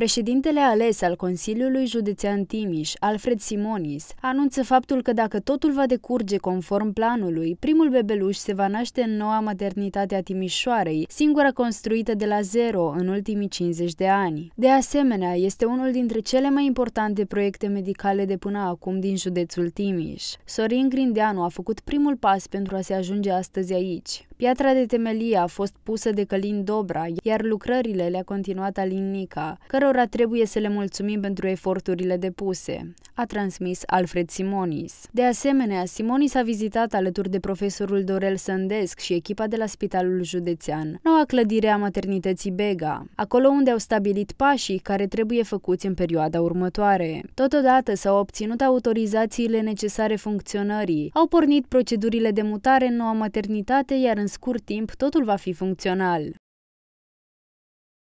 Președintele ales al Consiliului Județean Timiș, Alfred Simonis, anunță faptul că dacă totul va decurge conform planului, primul bebeluș se va naște în noua maternitate a Timișoarei, singura construită de la zero în ultimii 50 de ani. De asemenea, este unul dintre cele mai importante proiecte medicale de până acum din județul Timiș. Sorin Grindeanu a făcut primul pas pentru a se ajunge astăzi aici. Piatra de temelie a fost pusă de Călin Dobra, iar lucrările le-a continuat Alin Nica, cărora trebuie să le mulțumim pentru eforturile depuse, a transmis Alfred Simonis. De asemenea, Simonis a vizitat alături de profesorul Dorel Sândesc și echipa de la Spitalul Județean, noua clădire a maternității Bega, acolo unde au stabilit pașii care trebuie făcuți în perioada următoare. Totodată s-au obținut autorizațiile necesare funcționării, au pornit procedurile de mutare în noua maternitate, iar în în scurt timp totul va fi funcțional.